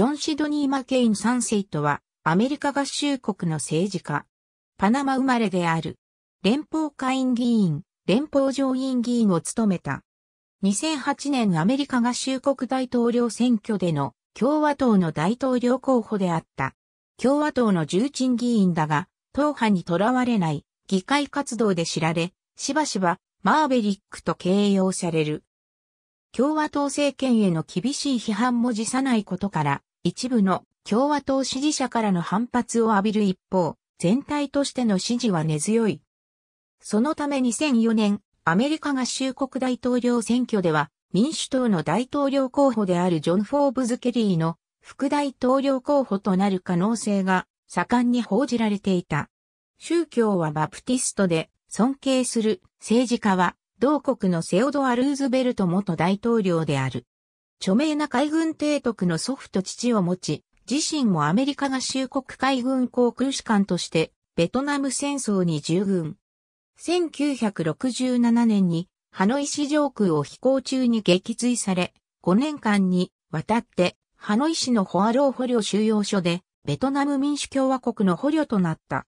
ジョン・シドニー・マケイン3世とは、アメリカ合衆国の政治家。パナマ生まれである。連邦下院議員、連邦上院議員を務めた。2008年アメリカ合衆国大統領選挙での共和党の大統領候補であった。共和党の重鎮議員だが、党派にとらわれない議会活動で知られ、しばしばマーベリックと形容される。共和党政権への厳しい批判も辞さないことから、一部の共和党支持者からの反発を浴びる一方、全体としての支持は根強い。そのため2004年、アメリカ合衆国大統領選挙では、民主党の大統領候補であるジョン・フォーブズ・ケリーの副大統領候補となる可能性が盛んに報じられていた。宗教はバプティストで尊敬する政治家は同国のセオドア・ルーズベルト元大統領である。著名な海軍提督の祖父と父を持ち、自身もアメリカが衆国海軍航空士官として、ベトナム戦争に従軍。1967年に、ハノイ市上空を飛行中に撃墜され、5年間にわたって、ハノイ市のホアロー捕虜収容所で、ベトナム民主共和国の捕虜となった。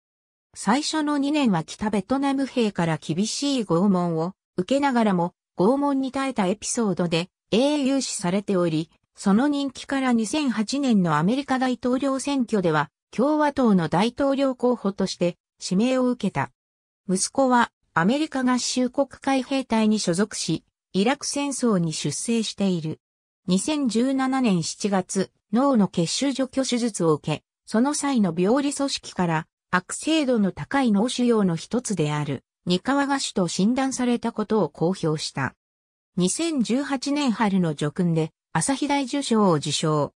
最初の2年は北ベトナム兵から厳しい拷問を受けながらも、拷問に耐えたエピソードで、英雄視されており、その人気から2008年のアメリカ大統領選挙では、共和党の大統領候補として指名を受けた。息子はアメリカ合衆国海兵隊に所属し、イラク戦争に出征している。2017年7月、脳の血腫除去手術を受け、その際の病理組織から悪性度の高い脳腫瘍の一つである、ニカワガ種と診断されたことを公表した。2018年春の叙勲で、朝日大受賞を受賞。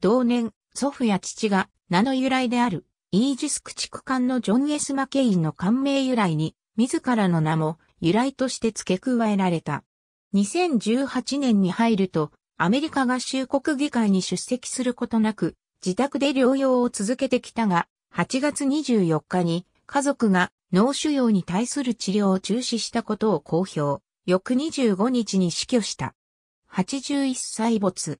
同年、祖父や父が名の由来である、イージス駆逐艦のジョン・エス・マケインの艦名由来に、自らの名も由来として付け加えられた。2018年に入ると、アメリカ合衆国議会に出席することなく、自宅で療養を続けてきたが、8月24日に家族が脳腫瘍に対する治療を中止したことを公表。翌25日に死去した。81歳没。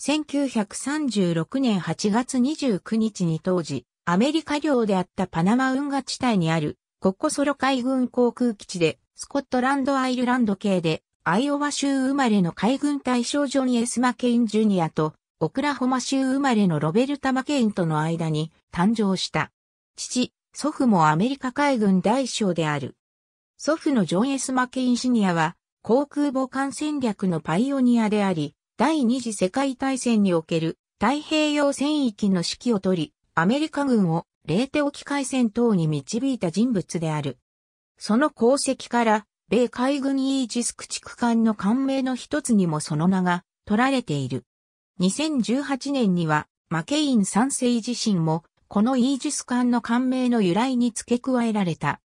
1936年8月29日に当時、アメリカ領であったパナマ運河地帯にある、ココソロ海軍航空基地で、スコットランドアイルランド系で、アイオワ州生まれの海軍大将ジョニー・エス・マケイン・ジュニアと、オクラホマ州生まれのロベルタ・マケインとの間に誕生した。父、祖父もアメリカ海軍大将である。祖父のジョン・エス・マケインシニアは、航空母艦戦略のパイオニアであり、第二次世界大戦における太平洋戦域の指揮を取り、アメリカ軍をレーテ沖海戦等に導いた人物である。その功績から、米海軍イージス駆逐艦の艦名の一つにもその名が取られている。2018年には、マケイン3世自身も、このイージス艦の艦名の由来に付け加えられた。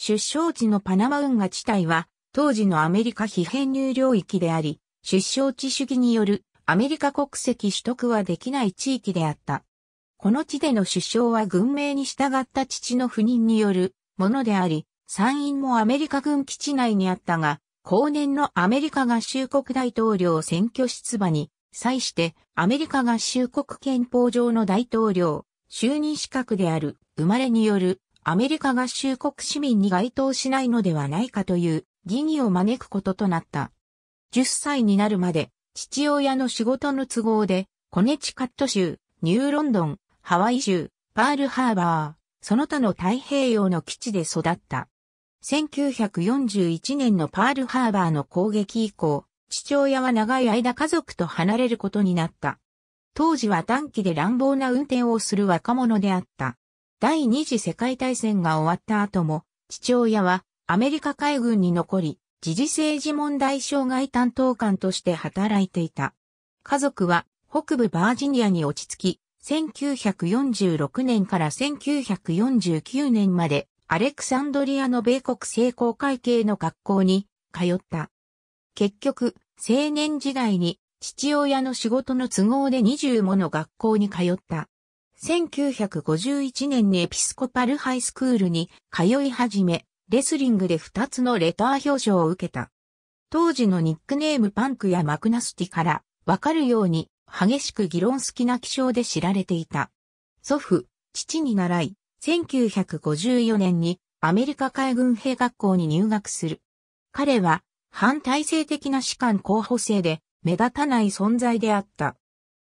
出生地のパナマ運河地帯は、当時のアメリカ非編入領域であり、出生地主義によるアメリカ国籍取得はできない地域であった。この地での首相は軍名に従った父の不妊によるものであり、参院もアメリカ軍基地内にあったが、後年のアメリカ合衆国大統領選挙出馬に際してアメリカ合衆国憲法上の大統領就任資格である生まれによるアメリカ合衆国市民に該当しないのではないかという疑義を招くこととなった。10歳になるまで、父親の仕事の都合で、コネチカット州、ニューロンドン、ハワイ州、パールハーバー、その他の太平洋の基地で育った。1941年のパールハーバーの攻撃以降、父親は長い間家族と離れることになった。当時は短期で乱暴な運転をする若者であった。第二次世界大戦が終わった後も、父親はアメリカ海軍に残り、時事政治問題障害担当官として働いていた。家族は北部バージニアに落ち着き、1946年から1949年までアレクサンドリアの米国成功会計の学校に通った。結局、青年時代に父親の仕事の都合で20もの学校に通った。1951年にエピスコパルハイスクールに通い始め、レスリングで2つのレター表彰を受けた。当時のニックネームパンクやマクナスティからわかるように激しく議論好きな気象で知られていた。祖父、父に習い、1954年にアメリカ海軍兵学校に入学する。彼は反体制的な士官候補生で目立たない存在であった。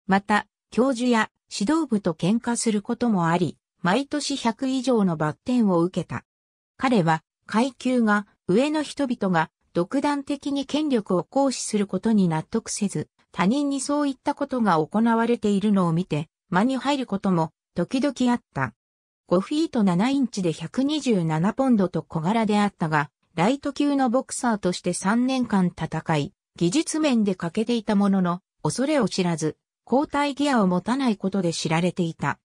また、教授や指導部と喧嘩することもあり、毎年100以上のバッテンを受けた。彼は階級が上の人々が独断的に権力を行使することに納得せず、他人にそういったことが行われているのを見て、間に入ることも時々あった。5フィート7インチで127ポンドと小柄であったが、ライト級のボクサーとして3年間戦い、技術面で欠けていたものの、恐れを知らず、交代ギアを持たないことで知られていた。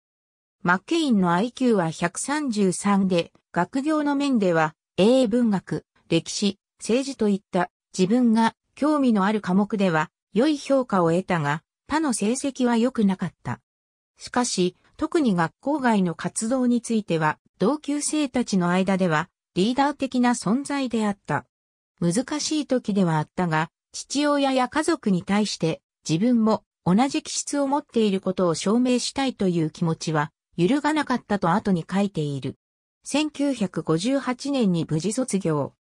マッケインの IQ は133で、学業の面では、英文学、歴史、政治といった自分が興味のある科目では良い評価を得たが、他の成績は良くなかった。しかし、特に学校外の活動については、同級生たちの間ではリーダー的な存在であった。難しい時ではあったが、父親や家族に対して自分も同じ気質を持っていることを証明したいという気持ちは揺るがなかったと後に書いている。1958年に無事卒業。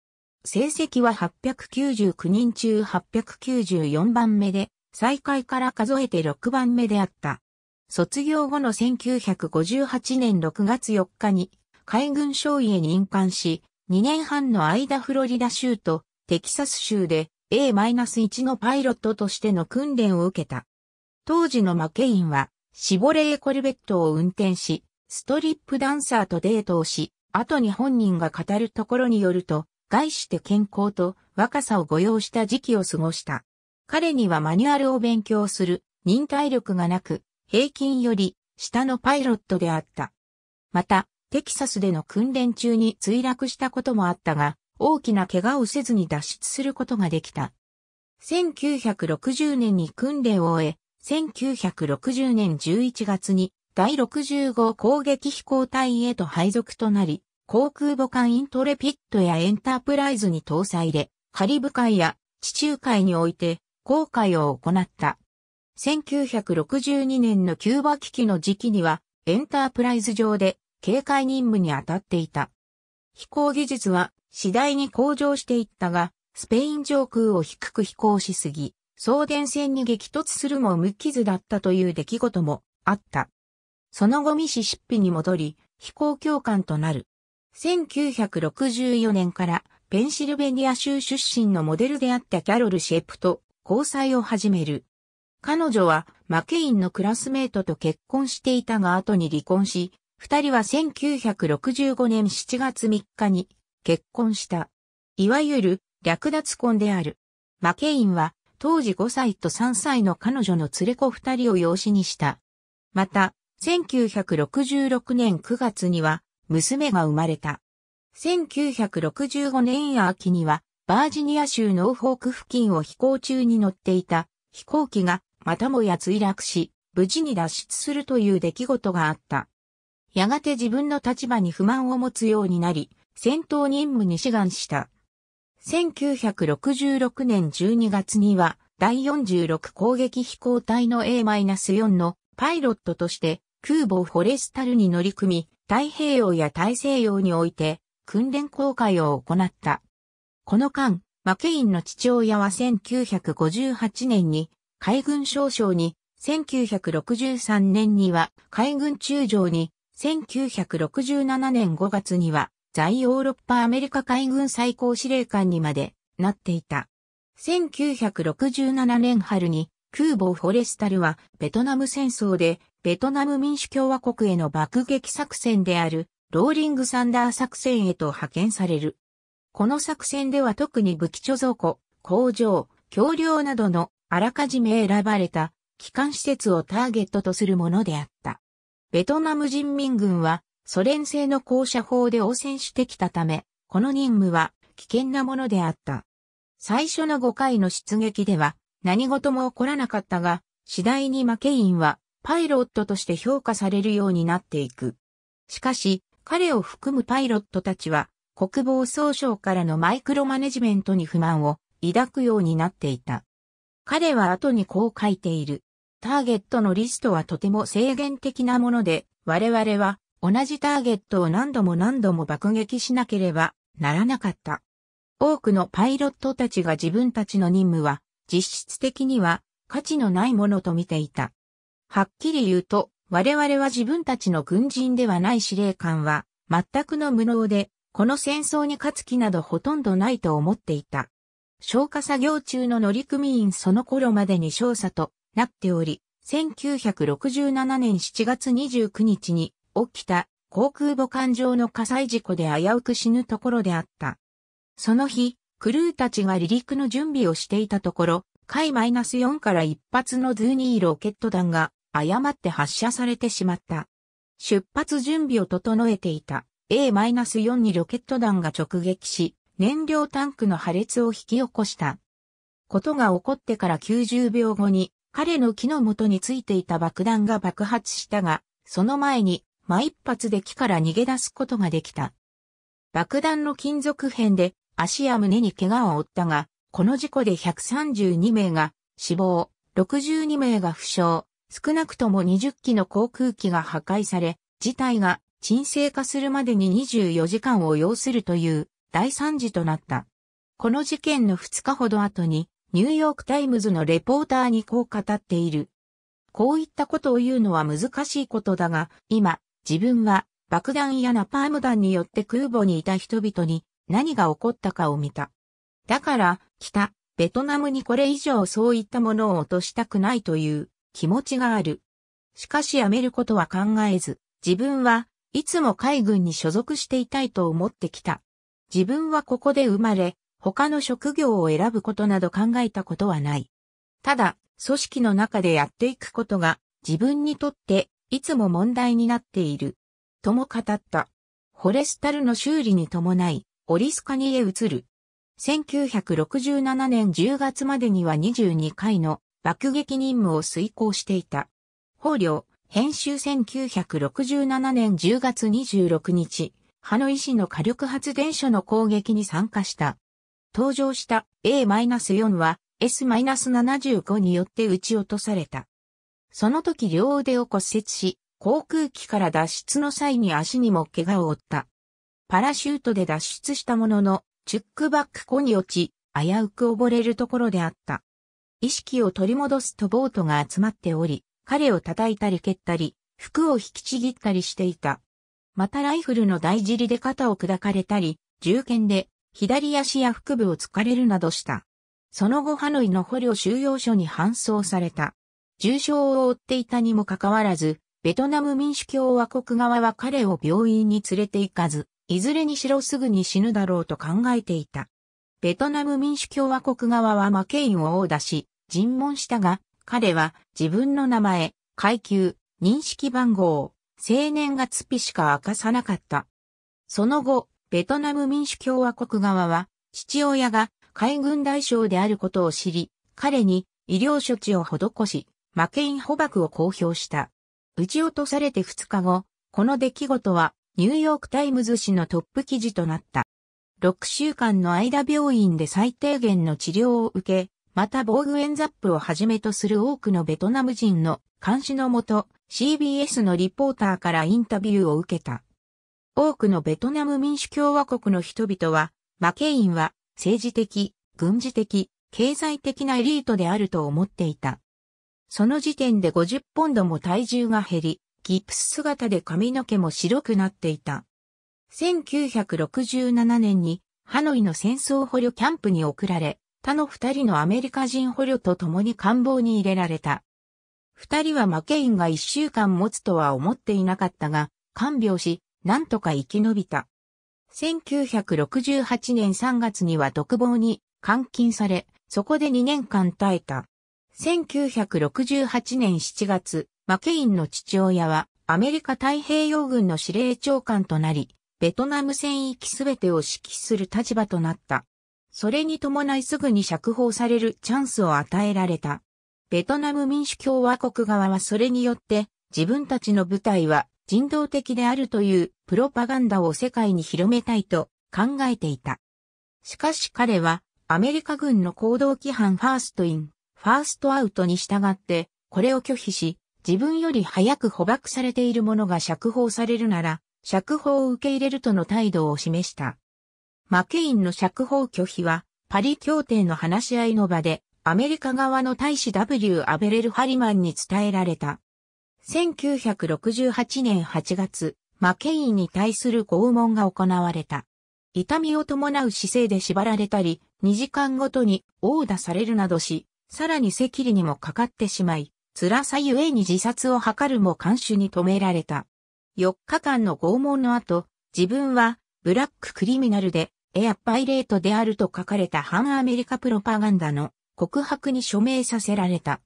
成績は899人中894番目で、再開から数えて6番目であった。卒業後の1958年6月4日に海軍少尉へ任官し、2年半の間フロリダ州とテキサス州で A-1 のパイロットとしての訓練を受けた。当時のマケインは、シボレーコルベットを運転し、ストリップダンサーとデートをし、後に本人が語るところによると、概して健康と若さを御用した時期を過ごした。彼にはマニュアルを勉強する忍耐力がなく、平均より下のパイロットであった。また、テキサスでの訓練中に墜落したこともあったが、大きな怪我をせずに脱出することができた。1960年に訓練を終え、1960年11月に第65攻撃飛行隊へと配属となり、航空母艦イントレピットやエンタープライズに搭載で、カリブ海や地中海において航海を行った。1962年のキューバ危機の時期には、エンタープライズ上で警戒任務に当たっていた。飛行技術は次第に向上していったが、スペイン上空を低く飛行しすぎ、送電線に激突するも無傷だったという出来事もあった。その後ミシシッピに戻り、飛行教官となる。1964年からペンシルベニア州出身のモデルであったキャロル・シェプと交際を始める。彼女はマケインのクラスメートと結婚していたが後に離婚し、二人は1965年7月3日に結婚した。いわゆる略奪婚である。マケインは当時5歳と3歳の彼女の連れ子2人を養子にした。また、1966年9月には娘が生まれた。1965年秋にはバージニア州ノーフォーク付近を飛行中に乗っていた飛行機がまたもや墜落し、無事に脱出するという出来事があった。やがて自分の立場に不満を持つようになり、戦闘任務に志願した。1966年12月には、第46攻撃飛行隊の A-4 のパイロットとして空母フォレスタルに乗り組み、太平洋や大西洋において訓練航海を行った。この間、マケインの父親は1958年に海軍少将に、1963年には海軍中将に、1967年5月には在ヨーロッパアメリカ海軍最高司令官にまでなっていた。1967年春に空母フォレスタルはベトナム戦争でベトナム民主共和国への爆撃作戦であるローリングサンダー作戦へと派遣される。この作戦では特に武器貯蔵庫、工場、橋梁などのあらかじめ選ばれた機関施設をターゲットとするものであった。ベトナム人民軍はソ連製の降車砲で応戦してきたため、この任務は危険なものであった。最初の5回の出撃では何事も起こらなかったが、次第にマケインはパイロットとして評価されるようになっていく。しかし、彼を含むパイロットたちは国防総省からのマイクロマネジメントに不満を抱くようになっていた。彼は後にこう書いている。ターゲットのリストはとても制限的なもので、我々は同じターゲットを何度も何度も爆撃しなければならなかった。多くのパイロットたちが自分たちの任務は実質的には価値のないものと見ていた。はっきり言うと、我々は自分たちの軍人ではない司令官は全くの無能で、この戦争に勝つ気などほとんどないと思っていた。消火作業中の乗組員その頃までに少佐となっており、1967年7月29日に起きた航空母艦上の火災事故で危うく死ぬところであった。その日、クルーたちが離陸の準備をしていたところ、海マイナス -4 から一発のズーニーロケット弾が誤って発射されてしまった。出発準備を整えていた A-4 マイナスにロケット弾が直撃し、燃料タンクの破裂を引き起こした。ことが起こってから90秒後に、彼の木の元についていた爆弾が爆発したが、その前に真一発で木から逃げ出すことができた。爆弾の金属片で足や胸に怪我を負ったが、この事故で132名が死亡、62名が負傷、少なくとも20機の航空機が破壊され、事態が沈静化するまでに24時間を要するという大惨事となった。この事件の2日ほど後に、ニューヨークタイムズのレポーターにこう語っている。こういったことを言うのは難しいことだが、今、自分は爆弾やナパーム弾によって空母にいた人々に何が起こったかを見た。だから、北、ベトナムにこれ以上そういったものを落としたくないという気持ちがある。しかしやめることは考えず、自分はいつも海軍に所属していたいと思ってきた。自分はここで生まれ、他の職業を選ぶことなど考えたことはない。ただ、組織の中でやっていくことが自分にとっていつも問題になっている。とも語った。ホレスタルの修理に伴い、オリスカニへ移る。1967年10月までには22回の爆撃任務を遂行していた。法領、編集1967年10月26日、ハノイ市の火力発電所の攻撃に参加した。登場した A-4 は S-75 によって撃ち落とされた。その時両腕を骨折し、航空機から脱出の際に足にも怪我を負った。パラシュートで脱出したものの、チュックバック庫に落ち、危うく溺れるところであった。意識を取り戻すとボートが集まっており、彼を叩いたり蹴ったり、服を引きちぎったりしていた。またライフルの大尻で肩を砕かれたり、銃剣で左足や腹部を突かれるなどした。その後ハノイの捕虜収容所に搬送された。重傷を負っていたにもかかわらず、ベトナム民主共和国側は彼を病院に連れて行かず、いずれにしろすぐに死ぬだろうと考えていた。ベトナム民主共和国側は負けイを殴打し、尋問したが、彼は自分の名前、階級、認識番号、青年月日しか明かさなかった。その後、ベトナム民主共和国側は、父親が海軍大将であることを知り、彼に医療処置を施し、マケイン捕獲を公表した。撃ち落とされて2日後、この出来事はニューヨークタイムズ紙のトップ記事となった。6週間の間病院で最低限の治療を受け、また防具演ザップをはじめとする多くのベトナム人の監視のもと、CBS のリポーターからインタビューを受けた。多くのベトナム民主共和国の人々は、マケインは政治的、軍事的、経済的なエリートであると思っていた。その時点で50ポンドも体重が減り、ギプス姿で髪の毛も白くなっていた。1967年にハノイの戦争捕虜キャンプに送られ、他の二人のアメリカ人捕虜と共に官房に入れられた。二人はマケインが一週間持つとは思っていなかったが、看病し、なんとか生き延びた。1968年3月には独房に監禁され、そこで2年間耐えた。1968年7月、マケインの父親はアメリカ太平洋軍の司令長官となり、ベトナム戦域すべてを指揮する立場となった。それに伴いすぐに釈放されるチャンスを与えられた。ベトナム民主共和国側はそれによって自分たちの部隊は人道的であるというプロパガンダを世界に広めたいと考えていた。しかし彼はアメリカ軍の行動規範ファーストインファーストアウトに従って、これを拒否し、自分より早く捕獲されている者が釈放されるなら、釈放を受け入れるとの態度を示した。マケインの釈放拒否は、パリ協定の話し合いの場で、アメリカ側の大使 W. アベレル・ハリマンに伝えられた。1968年8月、マケインに対する拷問が行われた。痛みを伴う姿勢で縛られたり、2時間ごとに殴打されるなどし、さらに赤痢にもかかってしまい、辛さゆえに自殺を図るも監守に止められた。4日間の拷問の後、自分はブラッククリミナルでエアパイレートであると書かれた反アメリカプロパガンダの告白に署名させられた。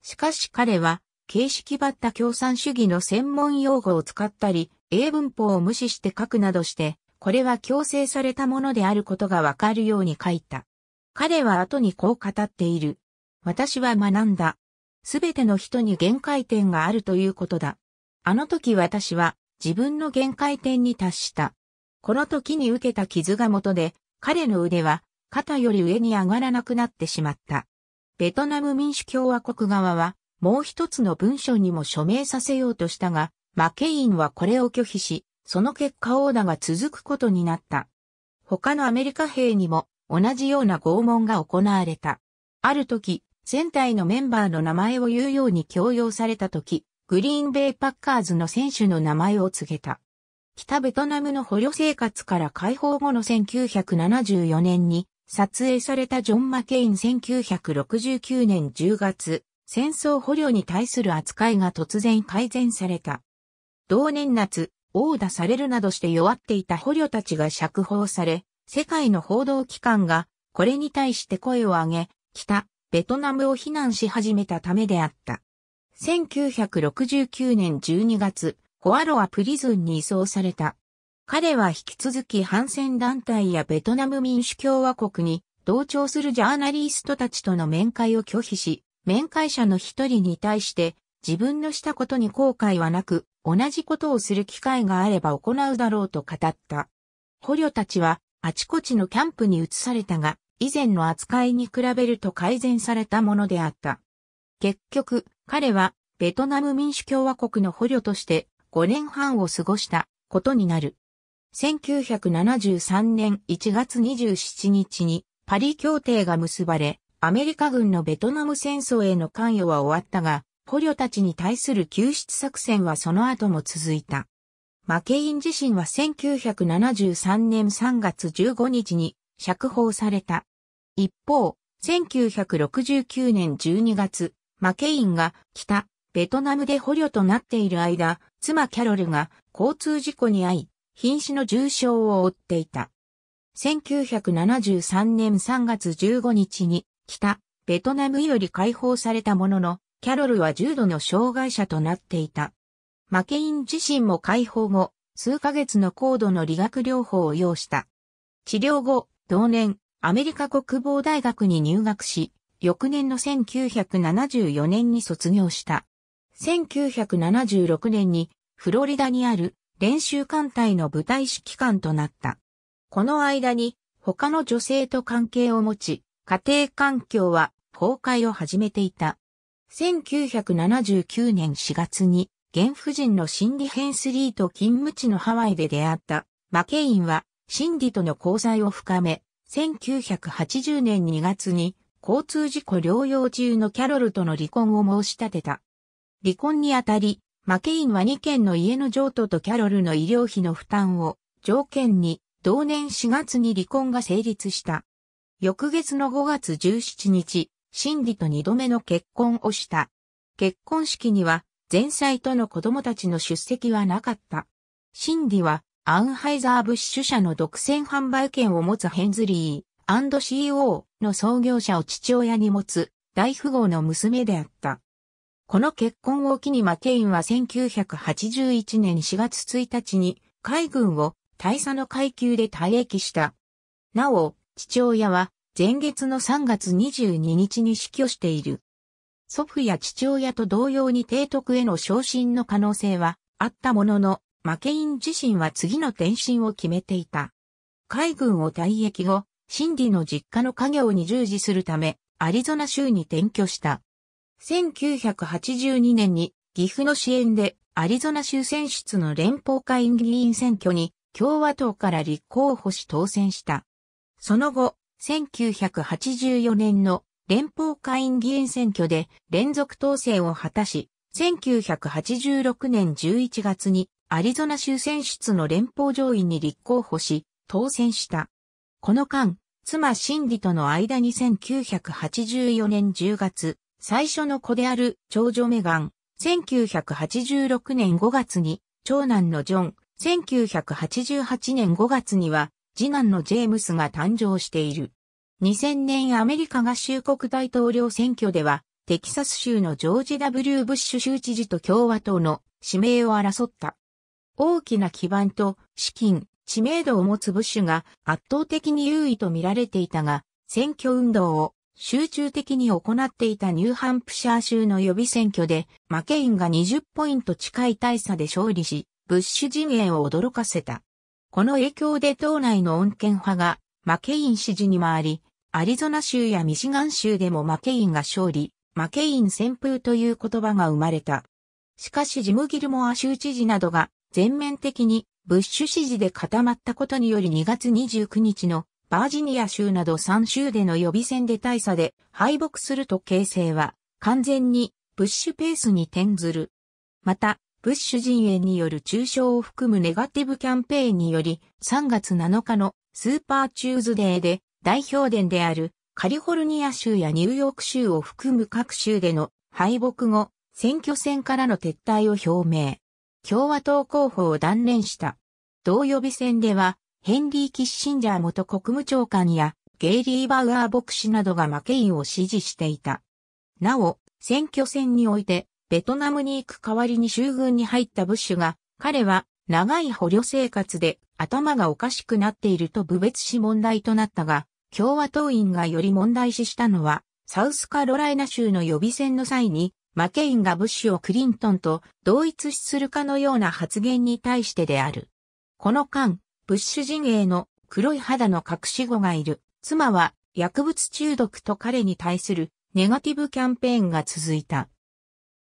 しかし彼は形式ばった共産主義の専門用語を使ったり、英文法を無視して書くなどして、これは強制されたものであることがわかるように書いた。彼は後にこう語っている。私は学んだ。すべての人に限界点があるということだ。あの時私は自分の限界点に達した。この時に受けた傷が元で、彼の腕は肩より上に上がらなくなってしまった。ベトナム民主共和国側は、もう一つの文書にも署名させようとしたが、マケインはこれを拒否し、その結果オーダーが続くことになった。他のアメリカ兵にも同じような拷問が行われた。ある時、船体のメンバーの名前を言うように強要された時、グリーンベイパッカーズの選手の名前を告げた。北ベトナムの捕虜生活から解放後の1974年に撮影されたジョン・マケイン1969年10月、戦争捕虜に対する扱いが突然改善された。同年夏、殴打されるなどして弱っていた捕虜たちが釈放され、世界の報道機関がこれに対して声を上げ、北ベトナムを避難し始めたためであった。1969年12月、ホアロアプリズンに移送された。彼は引き続き反戦団体やベトナム民主共和国に同調するジャーナリストたちとの面会を拒否し、面会者の一人に対して自分のしたことに後悔はなく、同じことをする機会があれば行うだろうと語った。捕虜たちはあちこちのキャンプに移されたが、以前の扱いに比べると改善されたものであった。結局、彼はベトナム民主共和国の捕虜として5年半を過ごしたことになる。1973年1月27日にパリ協定が結ばれ、アメリカ軍のベトナム戦争への関与は終わったが、捕虜たちに対する救出作戦はその後も続いた。マケイン自身は1973年3月15日に釈放された。一方、1969年12月、マケインが北、ベトナムで捕虜となっている間、妻キャロルが交通事故に遭い、瀕死の重傷を負っていた。1973年3月15日に、北、ベトナムより解放されたものの、キャロルは重度の障害者となっていた。マケイン自身も解放後、数ヶ月の高度の理学療法を要した。治療後、同年、アメリカ国防大学に入学し、翌年の1974年に卒業した。1976年にフロリダにある練習艦隊の部隊指揮官となった。この間に他の女性と関係を持ち、家庭環境は崩壊を始めていた。1979年4月に、現夫人の心理ヘンスリーと勤務地のハワイで出会った。マケインはシンディとの交際を深め、1980年2月に交通事故療養中のキャロルとの離婚を申し立てた。離婚にあたり、マケインは2件の家の譲渡とキャロルの医療費の負担を条件に同年4月に離婚が成立した。翌月の5月17日、シンディと2度目の結婚をした。結婚式には前妻との子供たちの出席はなかった。シンディはアンハイザー・ブッシュ社の独占販売権を持つヘンズリー &CO の創業者を父親に持つ大富豪の娘であった。この結婚を機にマケインは1981年4月1日に海軍を大佐の階級で退役した。なお、父親は前月の3月22日に死去している。祖父や父親と同様に提督への昇進の可能性はあったものの、マケイン自身は次の転身を決めていた。海軍を退役後、シンディの実家の家業に従事するため、アリゾナ州に転居した。1982年に岐阜の支援でアリゾナ州選出の連邦会議員選挙に共和党から立候補し当選した。その後、1984年の連邦会議員選挙で連続当選を果たし、1986年11月にアリゾナ州選出の連邦上院に立候補し、当選した。この間、妻シンディとの間に1984年10月、最初の子である長女メガン、1986年5月に、長男のジョン、1988年5月には、次男のジェームスが誕生している。2000年アメリカ合衆国大統領選挙では、テキサス州のジョージ・ W・ ブッシュ州知事と共和党の指名を争った。大きな基盤と資金、知名度を持つブッシュが圧倒的に優位と見られていたが、選挙運動を集中的に行っていたニューハンプシャー州の予備選挙で、マケインが20ポイント近い大差で勝利し、ブッシュ陣営を驚かせた。この影響で党内の穏健派がマケイン支持に回り、アリゾナ州やミシガン州でもマケインが勝利、マケイン旋風という言葉が生まれた。しかしジム・ギルモア州知事などが全面的にブッシュ支持で固まったことにより2月29日のバージニア州など3州での予備選で大差で敗北すると形勢は完全にブッシュペースに転ずる。また、ブッシュ陣営による中傷を含むネガティブキャンペーンにより3月7日のスーパーチューズデーで代表伝であるカリフォルニア州やニューヨーク州を含む各州での敗北後、選挙戦からの撤退を表明。共和党候補を断念した。同予備選では、ヘンリー・キッシンジャー元国務長官やゲイリー・バウアー牧師などがマケインを支持していた。なお、選挙戦において、ベトナムに行く代わりに州軍に入ったブッシュが、彼は長い捕虜生活で頭がおかしくなっていると侮蔑し問題となったが、共和党員がより問題視したのは、サウスカロライナ州の予備選の際に、マケインがブッシュをクリントンと同一視するかのような発言に対してである。この間、ブッシュ陣営の黒い肌の隠し子がいる。妻は薬物中毒と彼に対するネガティブキャンペーンが続いた。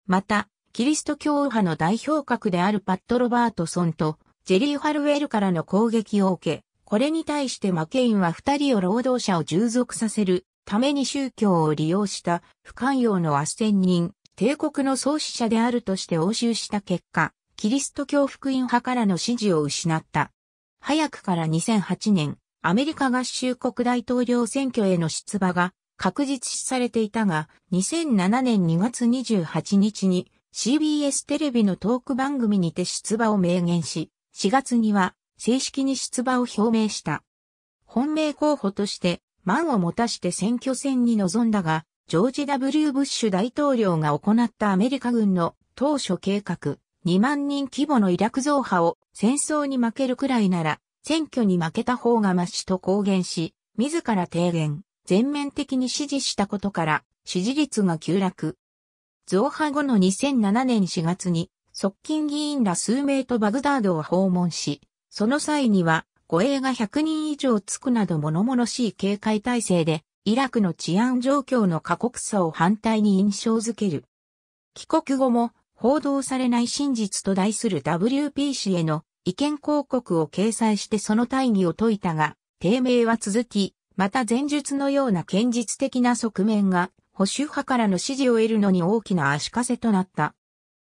また、キリスト教右派の代表格であるパット・ロバートソンとジェリー・ハルウェルからの攻撃を受け、これに対してマケインは二人を労働者を従属させるために宗教を利用した不寛容の斡旋人帝国の創始者であるとして応酬した結果、キリスト教福音派からの支持を失った。早くから2008年、アメリカ合衆国大統領選挙への出馬が確実視されていたが、2007年2月28日に CBS テレビのトーク番組にて出馬を明言し、4月には正式に出馬を表明した。本命候補として、満を持たして選挙戦に臨んだが、ジョージ・ W・ ブッシュ大統領が行ったアメリカ軍の当初計画、2万人規模のイラク増派を戦争に負けるくらいなら、選挙に負けた方がマシと公言し、自ら提言、全面的に支持したことから、支持率が急落。増派後の2007年4月に、側近議員ら数名とバグダードを訪問し、その際には、護衛が100人以上つくなど物々しい警戒態勢でイラクの治安状況の過酷さを反対に印象づける。帰国後も報道されない真実と題する WP 氏への意見広告を掲載してその大義を説いたが、低迷は続き、また前述のような堅実的な側面が保守派からの支持を得るのに大きな足かせとなった。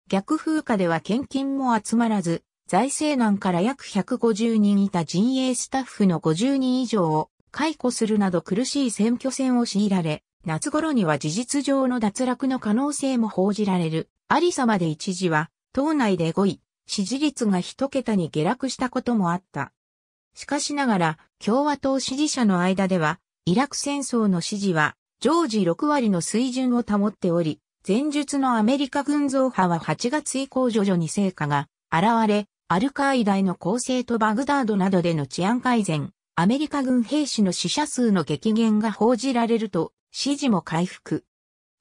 逆風下では献金も集まらず、財政難から約150人いた陣営スタッフの50人以上を解雇するなど苦しい選挙戦を強いられ、夏頃には事実上の脱落の可能性も報じられる。ありさまで一時は、党内で5位、支持率が一桁に下落したこともあった。しかしながら、共和党支持者の間では、イラク戦争の支持は、常時6割の水準を保っており、前述のアメリカ軍増派は8月以降徐々に成果が現れ、アルカイダへの構成とバグダードなどでの治安改善、アメリカ軍兵士の死者数の激減が報じられると、支持も回復。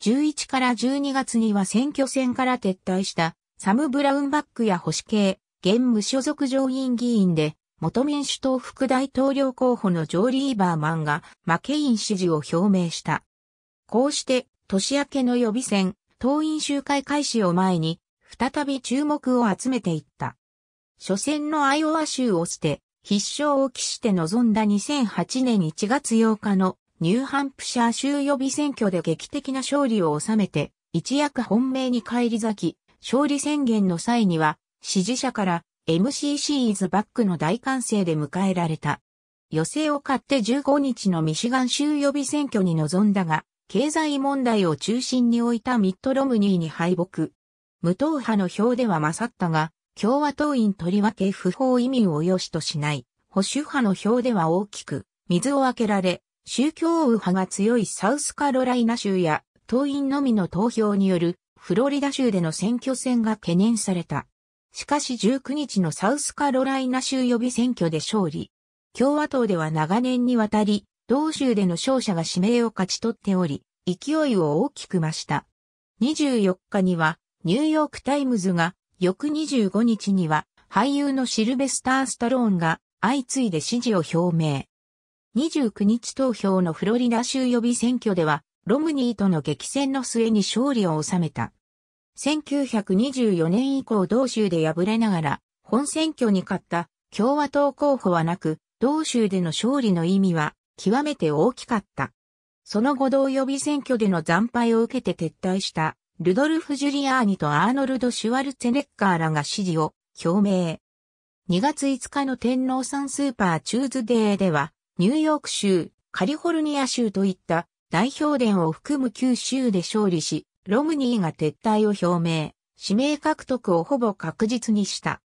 11から12月には選挙戦から撤退したサム・ブラウンバックや保守系、現無所属上院議員で、元民主党副大統領候補のジョー・リーバーマンがマケイン支持を表明した。こうして、年明けの予備選、党員集会開始を前に、再び注目を集めていった。初戦のアイオワ州を捨て、必勝を期して臨んだ2008年1月8日のニューハンプシャー州予備選挙で劇的な勝利を収めて、一躍本命に返り咲き、勝利宣言の際には、支持者から MCC is back の大歓声で迎えられた。予選を買って15日のミシガン州予備選挙に臨んだが、経済問題を中心に置いたミッドロムニーに敗北。無党派の票では勝ったが、共和党員とりわけ不法移民を良しとしない保守派の票では大きく水を開けられ、宗教右派が強いサウスカロライナ州や党員のみの投票によるフロリダ州での選挙戦が懸念された。しかし19日のサウスカロライナ州予備選挙で勝利。共和党では長年にわたり、同州での勝者が指名を勝ち取っており、勢いを大きく増した。24日には、ニューヨークタイムズが翌25日には俳優のシルベスター・スタローンが相次いで支持を表明。29日投票のフロリダ州予備選挙では、ロムニーとの激戦の末に勝利を収めた。1924年以降同州で敗れながら、本選挙に勝った共和党候補はなく、同州での勝利の意味は極めて大きかった。その後同予備選挙での惨敗を受けて撤退したルドルフ・ジュリアーニとアーノルド・シュワルツェネッカーらが支持を表明。2月5日の天皇んスーパーチューズデーでは、ニューヨーク州、カリフォルニア州といった代表伝を含む9州で勝利し、ロムニーが撤退を表明、指名獲得をほぼ確実にした。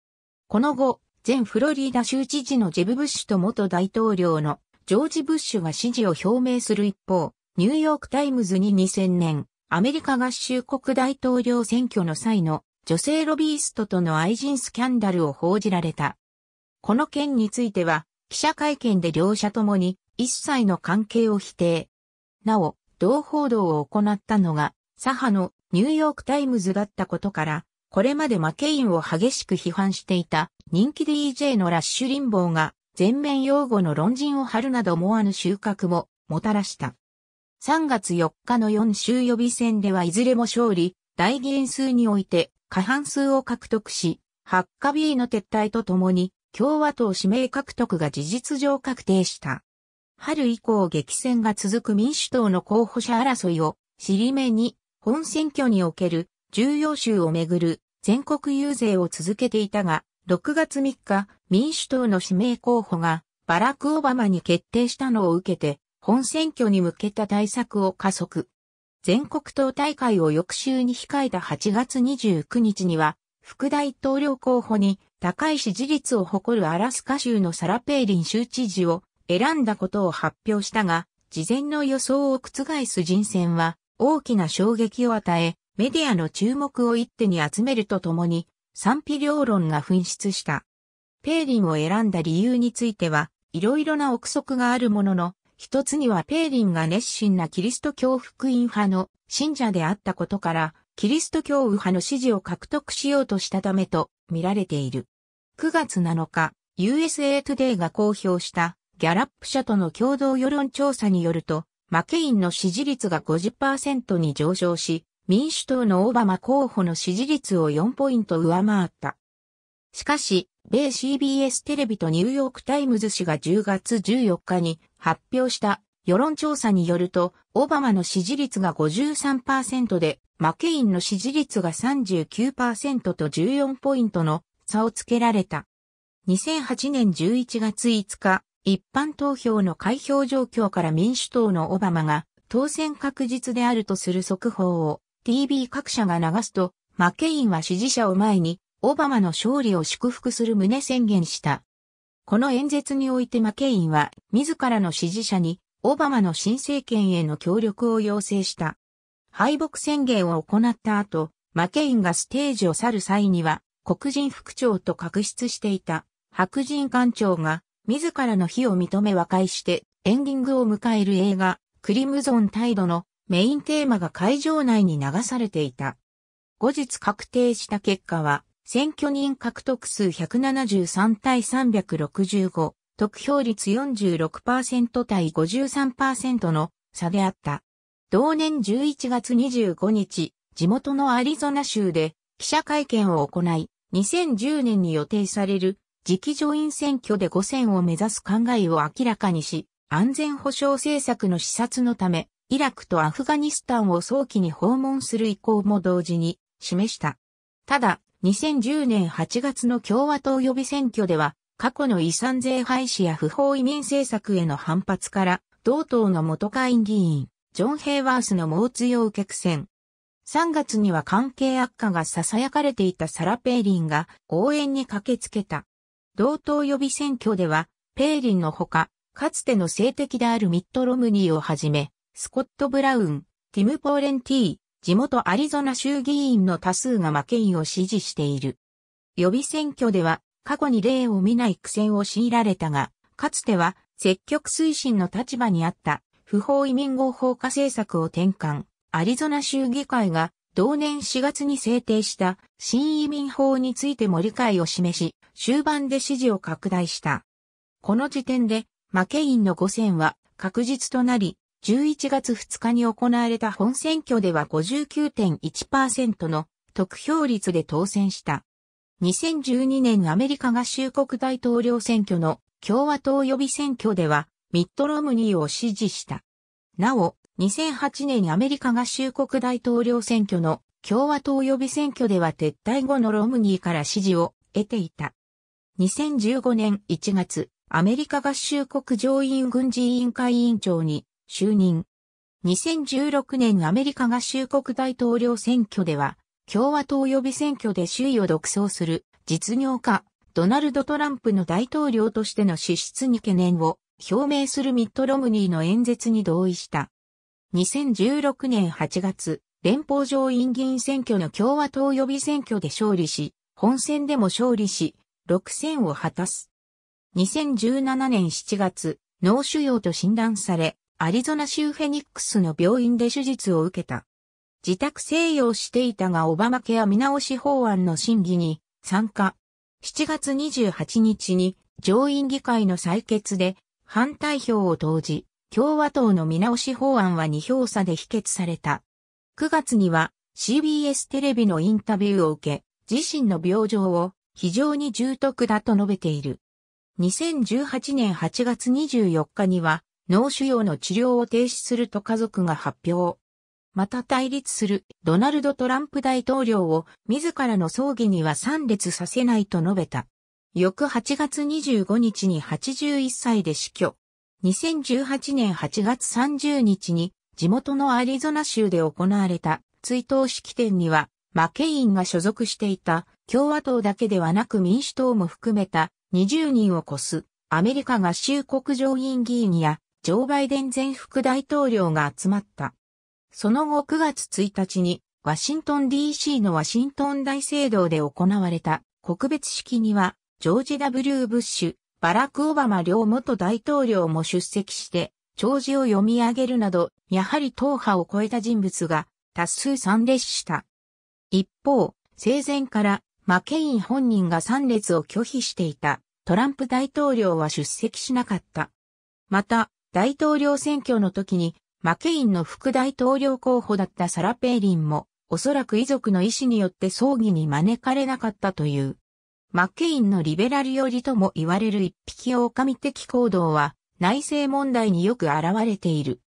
この後、前フロリダ州知事のジェブ・ブッシュと元大統領のジョージ・ブッシュが支持を表明する一方、ニューヨーク・タイムズに2000年、アメリカ合衆国大統領選挙の際の女性ロビーストとの愛人スキャンダルを報じられた。この件については、記者会見で両者ともに一切の関係を否定。なお、同報道を行ったのが、左派のニューヨークタイムズだったことから、これまでマケインを激しく批判していた人気 DJ のラッシュリンボーが全面擁護の論陣を張るなど思わぬ収穫ももたらした。3月4日の4州予備選ではいずれも勝利、大議員数において過半数を獲得し、ハッカビーの撤退とともに共和党指名獲得が事実上確定した。春以降激戦が続く民主党の候補者争いを尻目に本選挙における重要州をめぐる全国遊説を続けていたが、6月3日、民主党の指名候補がバラク・オバマに決定したのを受けて、本選挙に向けた対策を加速。全国党大会を翌週に控えた8月29日には、副大統領候補に高い支持率を誇るアラスカ州のサラペーリン州知事を選んだことを発表したが、事前の予想を覆す人選は大きな衝撃を与え、メディアの注目を一手に集めるとともに、賛否両論が噴出した。ペーリンを選んだ理由については、いろいろな憶測があるものの、一つにはペーリンが熱心なキリスト教福音派の信者であったことから、キリスト教右派の支持を獲得しようとしたためと見られている。9月7日、USA Today が公表したギャラップ社との共同世論調査によると、マケインの支持率が50%に上昇し、民主党のオバマ候補の支持率を4ポイント上回った。しかし、米 CBS テレビとニューヨークタイムズ紙が10月14日に発表した世論調査によると、オバマの支持率が53%で、マケインの支持率が39%と14ポイントの差をつけられた。2008年11月5日、一般投票の開票状況から民主党のオバマが当選確実であるとする速報を TV 各社が流すと、マケインは支持者を前にオバマの勝利を祝福する旨宣言した。この演説においてマケインは自らの支持者にオバマの新政権への協力を要請した。敗北宣言を行った後、マケインがステージを去る際には黒人副長と確執していた白人官長が自らの非を認め和解してエンディングを迎える映画クリムゾン態度のメインテーマが会場内に流されていた。後日確定した結果は選挙人獲得数173対365、得票率46%対53%の差であった。同年11月25日、地元のアリゾナ州で記者会見を行い、2010年に予定される次期上院選挙で5選を目指す考えを明らかにし、安全保障政策の視察のため、イラクとアフガニスタンを早期に訪問する意向も同時に示した。ただ、2010年8月の共和党予備選挙では、過去の遺産税廃止や不法移民政策への反発から、同党の元会議員、ジョン・ヘイワースの猛追を受け苦戦。3月には関係悪化が囁かれていたサラ・ペーリンが応援に駆けつけた。同党予備選挙では、ペーリンのほか、かつての政敵であるミット・ロムニーをはじめ、スコット・ブラウン、ティム・ポーレンティー、地元アリゾナ州議員の多数がマケインを支持している。予備選挙では過去に例を見ない苦戦を強いられたが、かつては積極推進の立場にあった不法移民合法化政策を転換、アリゾナ州議会が同年4月に制定した新移民法についても理解を示し、終盤で支持を拡大した。この時点でマケインの5選は確実となり、11月2日に行われた本選挙では59.1%の得票率で当選した。2012年アメリカ合衆国大統領選挙の共和党予備選挙ではミッドロムニーを支持した。なお、2008年アメリカ合衆国大統領選挙の共和党予備選挙では撤退後のロムニーから支持を得ていた。2015年1月、アメリカ合衆国上院軍事委員会委員長に就任。2016年アメリカ合衆国大統領選挙では、共和党予備選挙で首位を独走する実業家、ドナルド・トランプの大統領としての資質に懸念を表明するミッド・ロムニーの演説に同意した。2016年8月、連邦上院議員選挙の共和党予備選挙で勝利し、本選でも勝利し、6選を果たす。2017年7月、脳腫瘍と診断され、アリゾナ州フェニックスの病院で手術を受けた。自宅静養していたがオバマケア見直し法案の審議に参加。7月28日に上院議会の採決で反対票を投じ、共和党の見直し法案は2票差で否決された。9月には CBS テレビのインタビューを受け、自身の病状を非常に重篤だと述べている。2018年8月24日には脳腫瘍の治療を停止すると家族が発表。また対立するドナルド・トランプ大統領を自らの葬儀には参列させないと述べた。翌8月25日に81歳で死去。2018年8月30日に地元のアリゾナ州で行われた追悼式典にはマケインが所属していた共和党だけではなく民主党も含めた20人を超すアメリカ合衆国上院議員やジョー・バイデン前副大統領が集まった。その後9月1日に、ワシントン DC のワシントン大聖堂で行われた告別式には、ジョージ・ W・ ブッシュ、バラク・オバマ両元大統領も出席して、弔辞を読み上げるなど、やはり党派を超えた人物が多数参列した。一方、生前からマケイン本人が参列を拒否していたトランプ大統領は出席しなかった。また、大統領選挙の時に、マケインの副大統領候補だったサラ・ペーリンも、おそらく遺族の意思によって葬儀に招かれなかったという。マケインのリベラル寄りとも言われる一匹狼的行動は内政問題によく現れている。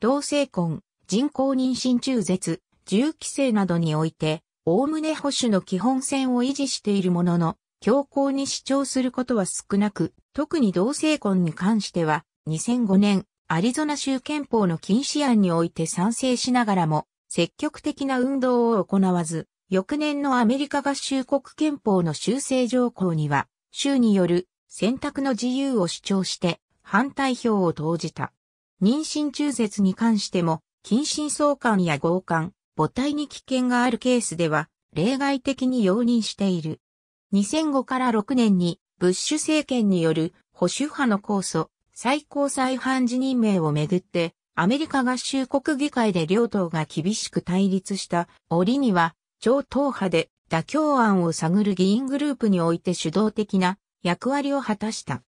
同性婚、人工妊娠中絶、銃規制などにおいて、おおむね保守の基本線を維持しているものの、強硬に主張することは少なく、特に同性婚に関しては、2005年、アリゾナ州憲法の禁止案において賛成しながらも、積極的な運動を行わず、翌年のアメリカ合衆国憲法の修正条項には、州による選択の自由を主張して反対票を投じた。妊娠中絶に関しても、近親相関や強姦、母体に危険があるケースでは、例外的に容認している。2005から6年に、ブッシュ政権による保守派の控訴、最高裁判事任命をめぐって、アメリカ合衆国議会で両党が厳しく対立した折には、超党派で妥協案を探る議員グループにおいて主導的な役割を果たした。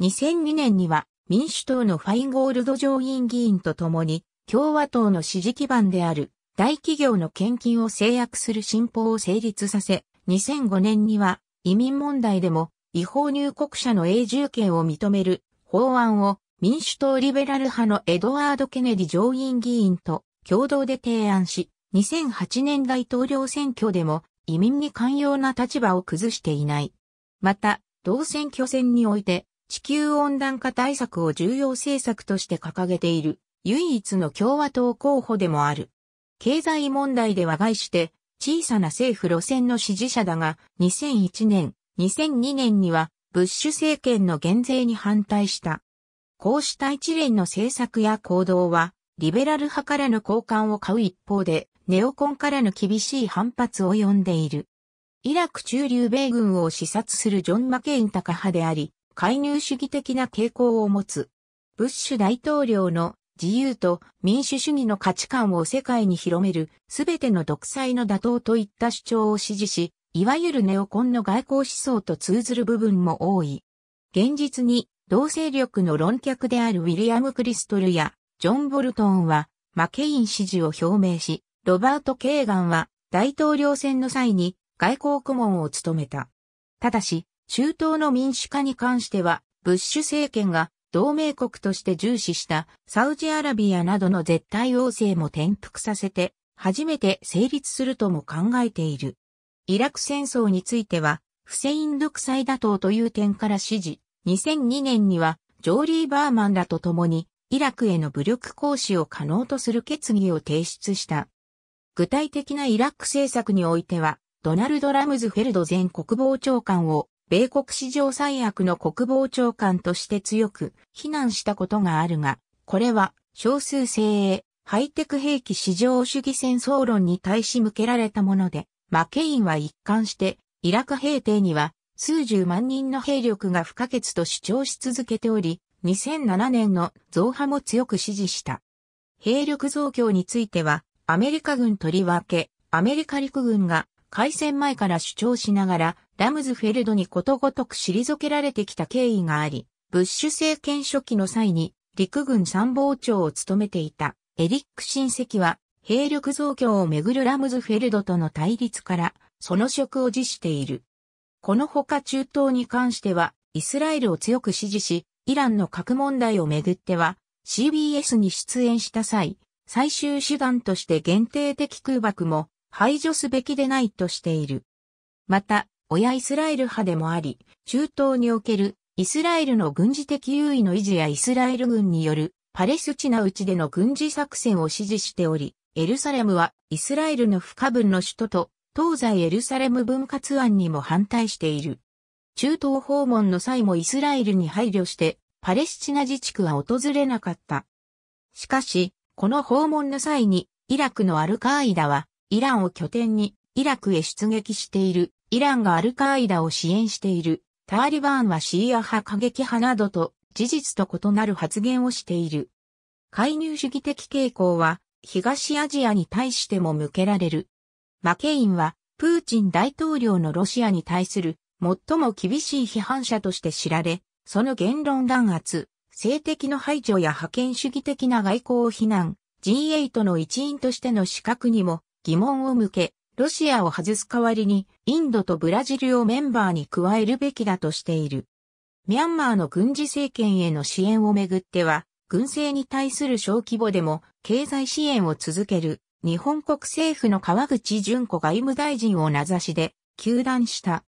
2002年には民主党のファインゴールド上院議員と共に共和党の支持基盤である大企業の献金を制約する新法を成立させ、2005年には移民問題でも違法入国者の永住権を認める法案を民主党リベラル派のエドワード・ケネディ上院議員と共同で提案し、2008年大統領選挙でも移民に寛容な立場を崩していない。また、同選挙戦において地球温暖化対策を重要政策として掲げている唯一の共和党候補でもある。経済問題では外して小さな政府路線の支持者だが2001年、2002年にはブッシュ政権の減税に反対した。こうした一連の政策や行動は、リベラル派からの好感を買う一方で、ネオコンからの厳しい反発を呼んでいる。イラク中流米軍を視察するジョン・マケイン高派であり、介入主義的な傾向を持つ。ブッシュ大統領の自由と民主主義の価値観を世界に広めるすべての独裁の打倒といった主張を支持し、いわゆるネオコンの外交思想と通ずる部分も多い。現実に、同勢力の論客であるウィリアム・クリストルや、ジョン・ボルトンは、マケイン支持を表明し、ロバート・ケーガンは、大統領選の際に、外交顧問を務めた。ただし、中東の民主化に関しては、ブッシュ政権が同盟国として重視したサウジアラビアなどの絶対王政も転覆させて、初めて成立するとも考えている。イラク戦争については、フセイン独裁打倒という点から支持、2002年には、ジョーリー・バーマンらと共に、イラクへの武力行使を可能とする決議を提出した。具体的なイラク政策においては、ドナルド・ラムズフェルド前国防長官を、米国史上最悪の国防長官として強く非難したことがあるが、これは少数精鋭、ハイテク兵器市場主義戦争論に対し向けられたもので、マケインは一貫して、イラク兵艇には数十万人の兵力が不可欠と主張し続けており、2007年の増派も強く支持した。兵力増強については、アメリカ軍とりわけ、アメリカ陸軍が開戦前から主張しながら、ラムズフェルドにことごとく退けられてきた経緯があり、ブッシュ政権初期の際に、陸軍参謀長を務めていたエリック親戚は兵力増強をめぐるラムズフェルドとの対立から、その職を辞している。このほか中東に関しては、イスラエルを強く支持し、イランの核問題をめぐっては、CBS に出演した際、最終手段として限定的空爆も排除すべきでないとしている。また、親イスラエル派でもあり、中東におけるイスラエルの軍事的優位の維持やイスラエル軍によるパレスチナ内での軍事作戦を支持しており、エルサレムはイスラエルの不可分の首都と東西エルサレム分割案にも反対している。中東訪問の際もイスラエルに配慮してパレスチナ自治区は訪れなかった。しかし、この訪問の際にイラクのアルカーイダはイランを拠点にイラクへ出撃している、イランがアルカーイダを支援している、ターリバーンはシーア派過激派などと事実と異なる発言をしている。介入主義的傾向は東アジアに対しても向けられる。マケインは、プーチン大統領のロシアに対する最も厳しい批判者として知られ、その言論弾圧、性的の排除や覇権主義的な外交を非難、G8 の一員としての資格にも疑問を向け、ロシアを外す代わりにインドとブラジルをメンバーに加えるべきだとしている。ミャンマーの軍事政権への支援をめぐっては、軍政に対する小規模でも経済支援を続ける日本国政府の川口淳子外務大臣を名指しで求断した。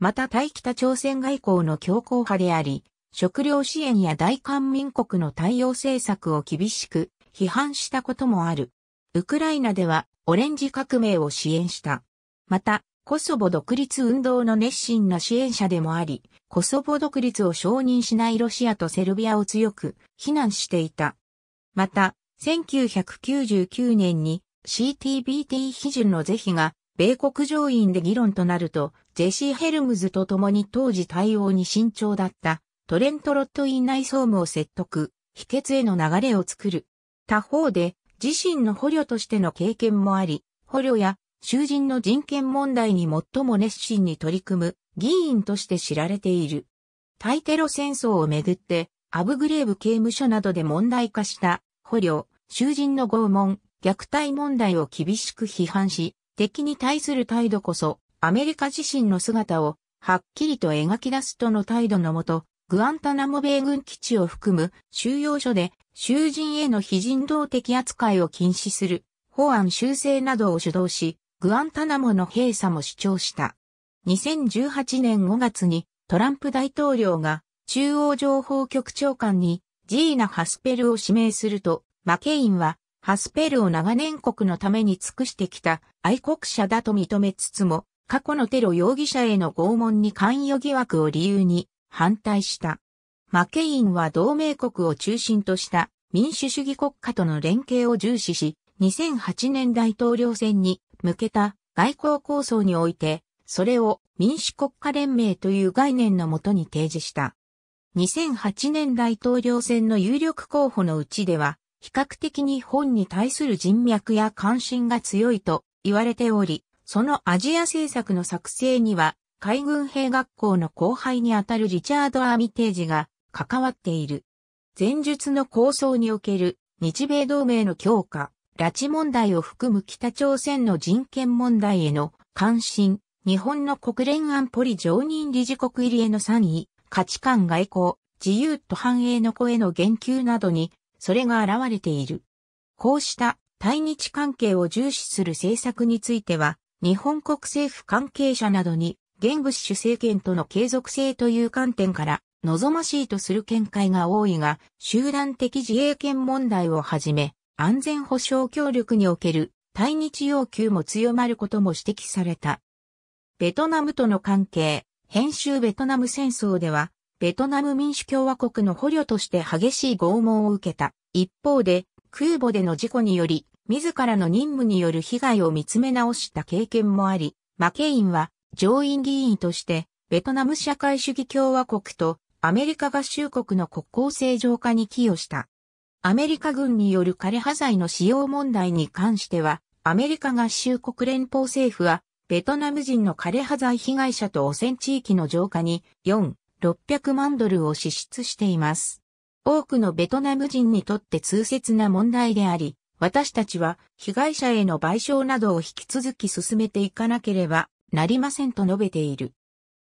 また対北朝鮮外交の強硬派であり、食料支援や大韓民国の対応政策を厳しく批判したこともある。ウクライナではオレンジ革命を支援した。また、コソボ独立運動の熱心な支援者でもあり、コソボ独立を承認しないロシアとセルビアを強く非難していた。また、1999年に CTBT 批准の是非が米国上院で議論となると、ジェシー・ヘルムズと共に当時対応に慎重だったトレント・ロット院内総務を説得、秘訣への流れを作る。他方で、自身の捕虜としての経験もあり、捕虜や囚人の人権問題に最も熱心に取り組む議員として知られている。対テロ戦争をめぐって、アブグレーブ刑務所などで問題化した捕虜、囚人の拷問、虐待問題を厳しく批判し、敵に対する態度こそ、アメリカ自身の姿を、はっきりと描き出すとの態度のもと、グアンタナモ米軍基地を含む収容所で囚人への非人道的扱いを禁止する法案修正などを主導し、グアンタナモの閉鎖も主張した。2018年5月にトランプ大統領が中央情報局長官にジーナ・ハスペルを指名すると、マケインはハスペルを長年国のために尽くしてきた愛国者だと認めつつも、過去のテロ容疑者への拷問に関与疑惑を理由に反対した。マケインは同盟国を中心とした民主主義国家との連携を重視し、2008年大統領選に向けた外交構想において、それを民主国家連盟という概念のもとに提示した。2008年大統領選の有力候補のうちでは、比較的日本に対する人脈や関心が強いと言われており、そのアジア政策の作成には、海軍兵学校の後輩にあたるリチャード・アーミテージが関わっている。前述の構想における日米同盟の強化、拉致問題を含む北朝鮮の人権問題への関心、日本の国連安保理常任理事国入りへの賛意、価値観外交、自由と繁栄の声の言及などに、それが現れている。こうした対日関係を重視する政策については、日本国政府関係者などに、現物主政権との継続性という観点から、望ましいとする見解が多いが、集団的自衛権問題をはじめ、安全保障協力における対日要求も強まることも指摘された。ベトナムとの関係、編集ベトナム戦争では、ベトナム民主共和国の捕虜として激しい拷問を受けた。一方で、空母での事故により、自らの任務による被害を見つめ直した経験もあり、マケインは上院議員として、ベトナム社会主義共和国とアメリカ合衆国の国交正常化に寄与した。アメリカ軍による枯葉剤の使用問題に関しては、アメリカ合衆国連邦政府は、ベトナム人の枯葉剤被害者と汚染地域の浄化に4、600万ドルを支出しています。多くのベトナム人にとって痛切な問題であり、私たちは被害者への賠償などを引き続き進めていかなければなりませんと述べている。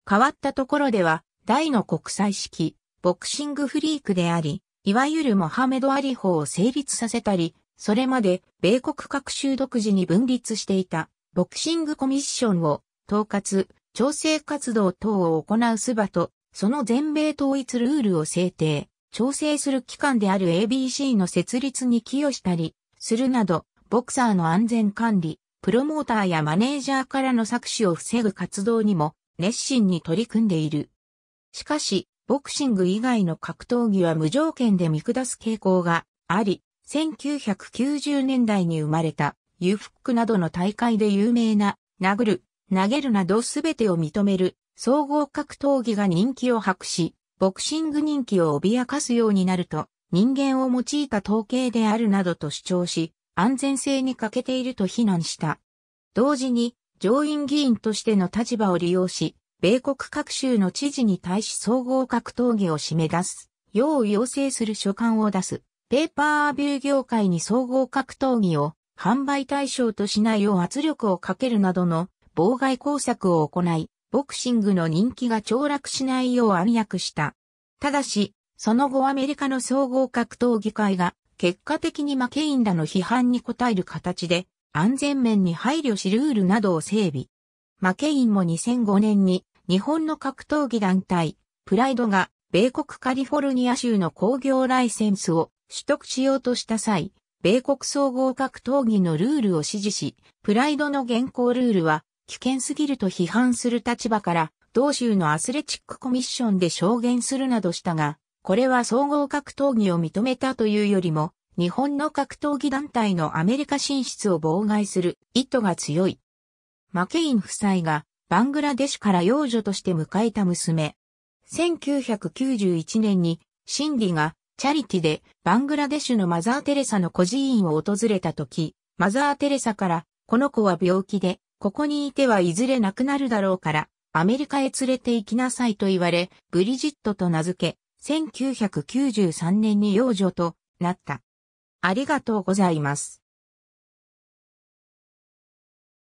変わったところでは、大の国際式、ボクシングフリークであり、いわゆるモハメド・アリ法を成立させたり、それまで米国各州独自に分立していたボクシングコミッションを統括、調整活動等を行うスバと、その全米統一ルールを制定、調整する機関である ABC の設立に寄与したり、するなど、ボクサーの安全管理、プロモーターやマネージャーからの搾取を防ぐ活動にも熱心に取り組んでいる。しかし、ボクシング以外の格闘技は無条件で見下す傾向があり、1990年代に生まれた裕福ックなどの大会で有名な殴る、投げるなどすべてを認める総合格闘技が人気を博し、ボクシング人気を脅かすようになると人間を用いた統計であるなどと主張し、安全性に欠けていると非難した。同時に上院議員としての立場を利用し、米国各州の知事に対し総合格闘技を締め出す、要を要請する書簡を出す、ペーパービュー業界に総合格闘技を販売対象としないよう圧力をかけるなどの妨害工作を行い、ボクシングの人気が凋落しないよう暗躍した。ただし、その後アメリカの総合格闘技会が結果的にマケインらの批判に応える形で安全面に配慮しルールなどを整備。マケインも2005年に日本の格闘技団体、プライドが米国カリフォルニア州の工業ライセンスを取得しようとした際、米国総合格闘技のルールを支持し、プライドの現行ルールは危険すぎると批判する立場から、同州のアスレチックコミッションで証言するなどしたが、これは総合格闘技を認めたというよりも、日本の格闘技団体のアメリカ進出を妨害する意図が強いマケイン夫妻がバングラデシュから養女として迎えた娘。1991年にシンディがチャリティでバングラデシュのマザー・テレサの孤児院を訪れた時、マザー・テレサからこの子は病気でここにいてはいずれ亡くなるだろうからアメリカへ連れて行きなさいと言われ、ブリジットと名付け、1993年に養女となった。ありがとうございます。